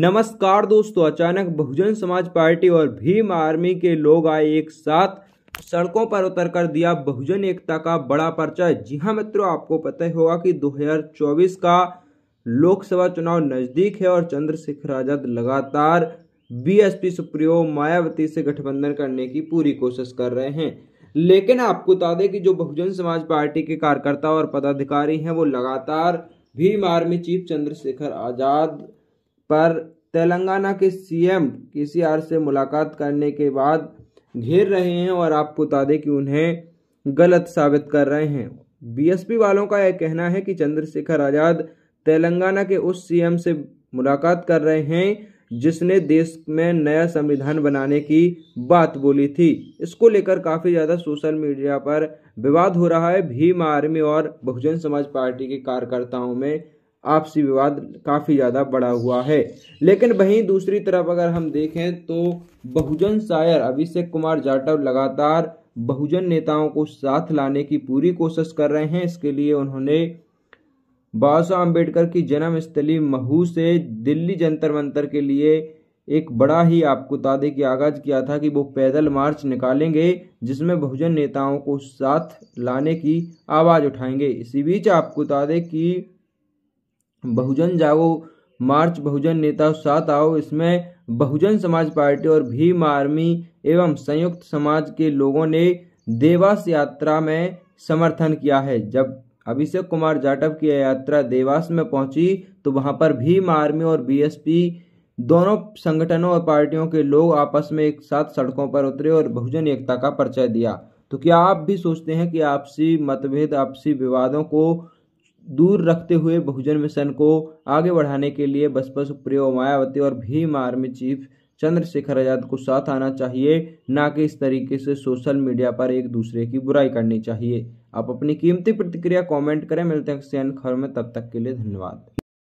नमस्कार दोस्तों अचानक बहुजन समाज पार्टी और भीम आर्मी के लोग आए एक साथ सड़कों पर उतर कर दिया बहुजन एकता का बड़ा पर्चा जी हाँ मित्रों आपको पता ही होगा कि 2024 का लोकसभा चुनाव नजदीक है और चंद्रशेखर आजाद लगातार बीएसपी सुप्रियो मायावती से गठबंधन करने की पूरी कोशिश कर रहे हैं लेकिन आपको बता दें कि जो बहुजन समाज पार्टी के कार्यकर्ता और पदाधिकारी हैं वो लगातार भीम आर्मी चीफ चंद्रशेखर आजाद पर तेलंगाना के सीएम केसीआर से मुलाकात करने के बाद घेर रहे हैं और आपको बता दें कि उन्हें गलत साबित कर रहे हैं बीएसपी वालों का यह कहना है कि चंद्रशेखर आजाद तेलंगाना के उस सीएम से मुलाकात कर रहे हैं जिसने देश में नया संविधान बनाने की बात बोली थी इसको लेकर काफ़ी ज़्यादा सोशल मीडिया पर विवाद हो रहा है भीम आर्मी और बहुजन समाज पार्टी के कार्यकर्ताओं में आपसी विवाद काफ़ी ज़्यादा बढ़ा हुआ है लेकिन वहीं दूसरी तरफ अगर हम देखें तो बहुजन शायर अभिषेक कुमार जाटव लगातार बहुजन नेताओं को साथ लाने की पूरी कोशिश कर रहे हैं इसके लिए उन्होंने बाबा साहब अम्बेडकर की जन्म स्थली महू से दिल्ली जंतर मंतर के लिए एक बड़ा ही आपको तादे की आगाज किया था कि वो पैदल मार्च निकालेंगे जिसमें बहुजन नेताओं को साथ लाने की आवाज़ उठाएंगे इसी बीच आपको तादे की बहुजन जागो मार्च बहुजन नेता साथ आओ इसमें बहुजन समाज पार्टी और भीम आर्मी एवं संयुक्त समाज के लोगों ने देवास यात्रा में समर्थन किया है जब अभिषेक कुमार जाटव की यात्रा देवास में पहुंची तो वहां पर भीम आर्मी और बीएसपी दोनों संगठनों और पार्टियों के लोग आपस में एक साथ सड़कों पर उतरे और बहुजन एकता का परिचय दिया तो क्या आप भी सोचते हैं कि आपसी मतभेद आपसी विवादों को दूर रखते हुए बहुजन मिशन को आगे बढ़ाने के लिए बसपा सुप्रियो मायावती और भीम आर्मी चीफ चंद्रशेखर आजाद को साथ आना चाहिए ना कि इस तरीके से सोशल मीडिया पर एक दूसरे की बुराई करनी चाहिए आप अपनी कीमती प्रतिक्रिया कमेंट करें मिलते हैं खबर में तब तक के लिए धन्यवाद